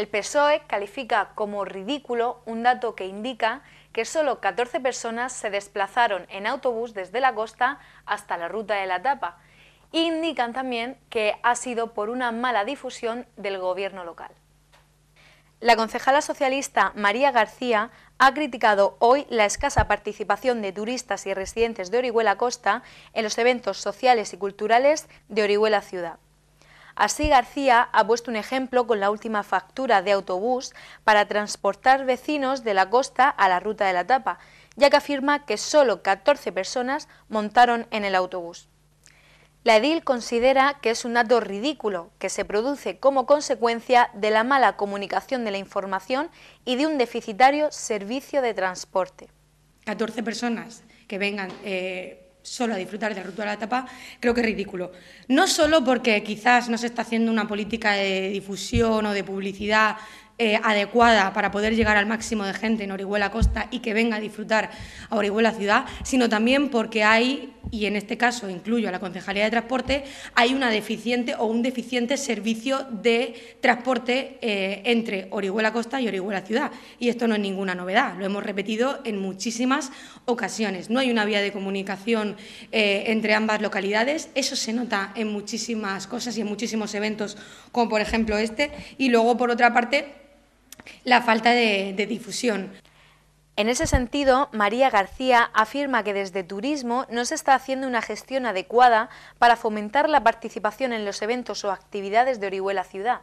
El PSOE califica como ridículo un dato que indica que solo 14 personas se desplazaron en autobús desde la costa hasta la ruta de la tapa. E indican también que ha sido por una mala difusión del gobierno local. La concejala socialista María García ha criticado hoy la escasa participación de turistas y residentes de Orihuela Costa en los eventos sociales y culturales de Orihuela Ciudad. Así García ha puesto un ejemplo con la última factura de autobús para transportar vecinos de la costa a la ruta de la tapa, ya que afirma que solo 14 personas montaron en el autobús. La edil considera que es un dato ridículo que se produce como consecuencia de la mala comunicación de la información y de un deficitario servicio de transporte. 14 personas que vengan eh, solo a disfrutar de la ruptura de la etapa, creo que es ridículo. No solo porque quizás no se está haciendo una política de difusión o de publicidad eh, adecuada para poder llegar al máximo de gente en Orihuela Costa y que venga a disfrutar a Orihuela Ciudad, sino también porque hay, y en este caso incluyo a la Concejalía de Transporte, hay una deficiente o un deficiente servicio de transporte eh, entre Orihuela Costa y Orihuela Ciudad. Y esto no es ninguna novedad, lo hemos repetido en muchísimas ocasiones. No hay una vía de comunicación eh, entre ambas localidades, eso se nota en muchísimas cosas y en muchísimos eventos, como por ejemplo este. Y luego, por otra parte, la falta de, difusión. En ese sentido, María García afirma que desde Turismo no se está haciendo una gestión adecuada para fomentar la participación en los eventos o actividades de Orihuela Ciudad.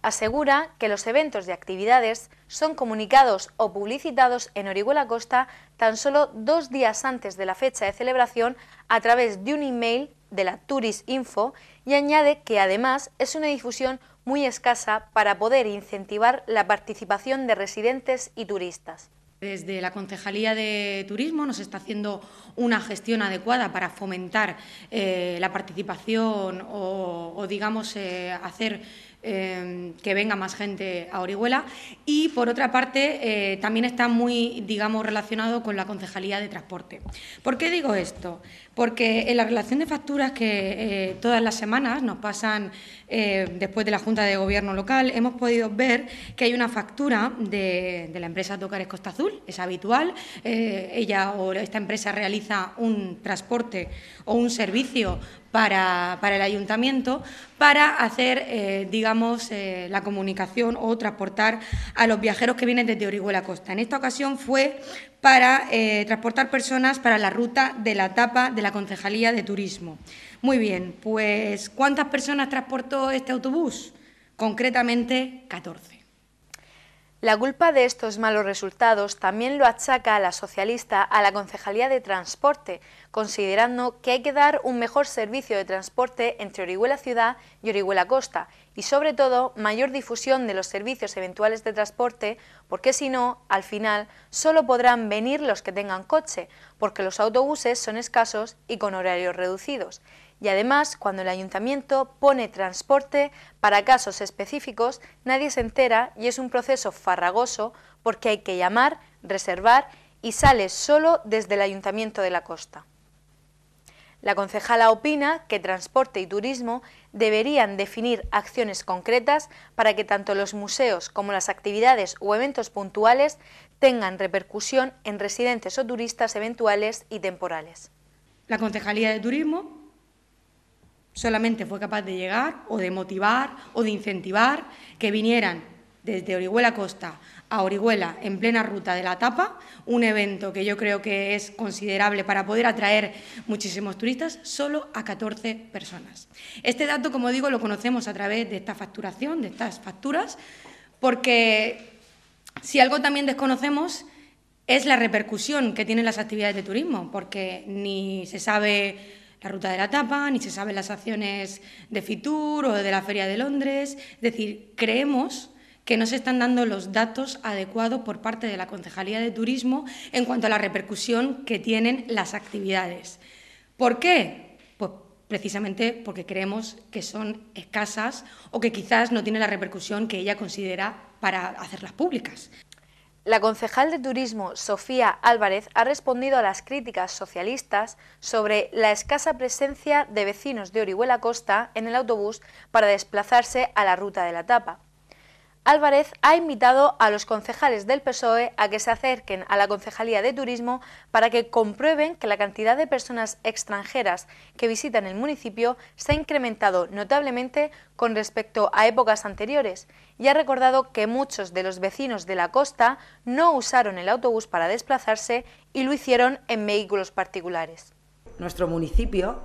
Asegura que los eventos y actividades son comunicados o publicitados en Orihuela Costa tan solo dos días antes de la fecha de celebración a través de un email de la Turis Info y añade que además es una difusión muy escasa para poder incentivar la participación de residentes y turistas. Desde la Concejalía de Turismo nos está haciendo una gestión adecuada para fomentar eh, la participación o, digamos, eh, hacer Em, que venga más gente a Orihuela. Y por otra parte, eh, también está muy, digamos, relacionado con la Concejalía de Transporte. ¿Por qué digo esto? Porque en la relación de facturas que eh, todas las semanas nos pasan eh, después de la Junta de Gobierno local, hemos podido ver que hay una factura de, la empresa Tocares Costa Azul, es habitual. ella o esta empresa realiza un transporte o un servicio para, para, el ayuntamiento, para hacer, eh, digamos, eh, la comunicación o transportar a los viajeros que vienen desde Orihuela Costa. En esta ocasión fue para eh, transportar personas para la ruta de la etapa de la Concejalía de Turismo. Muy bien, pues ¿cuántas personas transportó este autobús? Concretamente, 14. La culpa de estos malos resultados también lo achaca a la socialista a la Concejalía de Transporte, considerando que hay que dar un mejor servicio de transporte entre Orihuela Ciudad y Orihuela Costa y sobre todo mayor difusión de los servicios eventuales de transporte porque si no, al final, solo podrán venir los que tengan coche, porque los autobuses son escasos y con horarios reducidos. Y además, cuando el ayuntamiento pone transporte para casos específicos, nadie se entera y es un proceso farragoso porque hay que llamar, reservar y sale solo desde el ayuntamiento de la costa. La concejala opina que transporte y turismo deberían definir acciones concretas para que tanto los museos como las actividades o eventos puntuales tengan repercusión en residentes o turistas eventuales y temporales. La Concejalía de Turismo solamente fue capaz de llegar o de motivar o de incentivar que vinieran desde Orihuela Costa a Orihuela en plena ruta de la tapa, un evento que yo creo que es considerable para poder atraer muchísimos turistas, solo a 14 personas. Este dato, como digo, lo conocemos a través de esta facturación, de estas facturas, porque si algo también desconocemos es la repercusión que tienen las actividades de turismo, porque ni se sabe la ruta de la tapa, ni se saben las acciones de Fitur o de la Feria de Londres. Es decir, creemos que no se están dando los datos adecuados por parte de la Concejalía de Turismo en cuanto a la repercusión que tienen las actividades. ¿Por qué? Pues precisamente porque creemos que son escasas o que quizás no tienen la repercusión que ella considera para hacerlas públicas. La concejal de Turismo, Sofía Álvarez, ha respondido a las críticas socialistas sobre la escasa presencia de vecinos de Orihuela Costa en el autobús para desplazarse a la ruta de la tapa. Álvarez ha invitado a los concejales del PSOE a que se acerquen a la Concejalía de Turismo para que comprueben que la cantidad de personas extranjeras que visitan el municipio se ha incrementado notablemente con respecto a épocas anteriores y ha recordado que muchos de los vecinos de la costa no usaron el autobús para desplazarse y lo hicieron en vehículos particulares. Nuestro municipio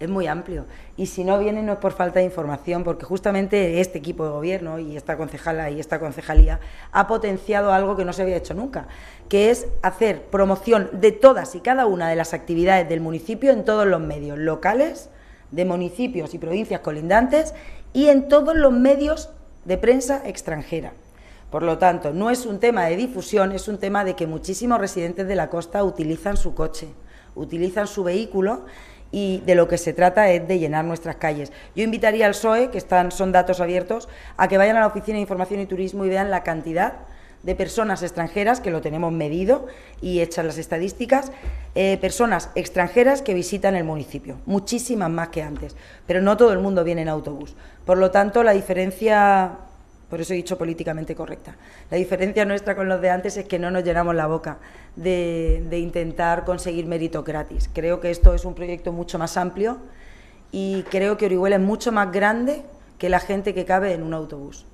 es muy amplio. Y si no viene no es por falta de información, porque justamente este equipo de gobierno y esta concejala y esta concejalía ha potenciado algo que no se había hecho nunca, que es hacer promoción de todas y cada una de las actividades del municipio en todos los medios locales, de municipios y provincias colindantes y en todos los medios de prensa extranjera. Por lo tanto, no es un tema de difusión, es un tema de que muchísimos residentes de la costa utilizan su coche, utilizan su vehículo y de lo que se trata es de llenar nuestras calles. Yo invitaría al SOE, que están, son datos abiertos, a que vayan a la Oficina de Información y Turismo y vean la cantidad de personas extranjeras, que lo tenemos medido y hechas las estadísticas, eh, personas extranjeras que visitan el municipio, muchísimas más que antes, pero no todo el mundo viene en autobús. Por lo tanto, la diferencia por eso he dicho políticamente correcta. La diferencia nuestra con los de antes es que no nos llenamos la boca de, intentar conseguir mérito gratis. Creo que esto es un proyecto mucho más amplio y creo que Orihuela es mucho más grande que la gente que cabe en un autobús.